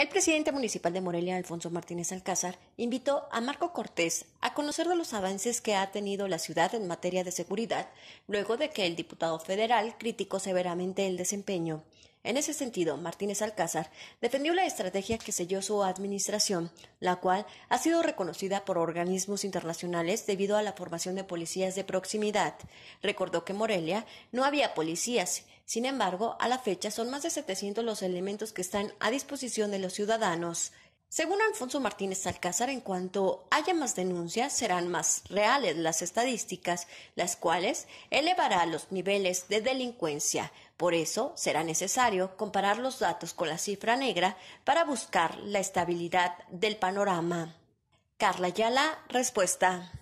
El presidente municipal de Morelia, Alfonso Martínez Alcázar, invitó a Marco Cortés a conocer de los avances que ha tenido la ciudad en materia de seguridad, luego de que el diputado federal criticó severamente el desempeño. En ese sentido, Martínez Alcázar defendió la estrategia que selló su administración, la cual ha sido reconocida por organismos internacionales debido a la formación de policías de proximidad. Recordó que Morelia no había policías sin embargo, a la fecha son más de 700 los elementos que están a disposición de los ciudadanos. Según Alfonso Martínez Alcázar, en cuanto haya más denuncias, serán más reales las estadísticas, las cuales elevará los niveles de delincuencia. Por eso será necesario comparar los datos con la cifra negra para buscar la estabilidad del panorama. Carla Yala, respuesta.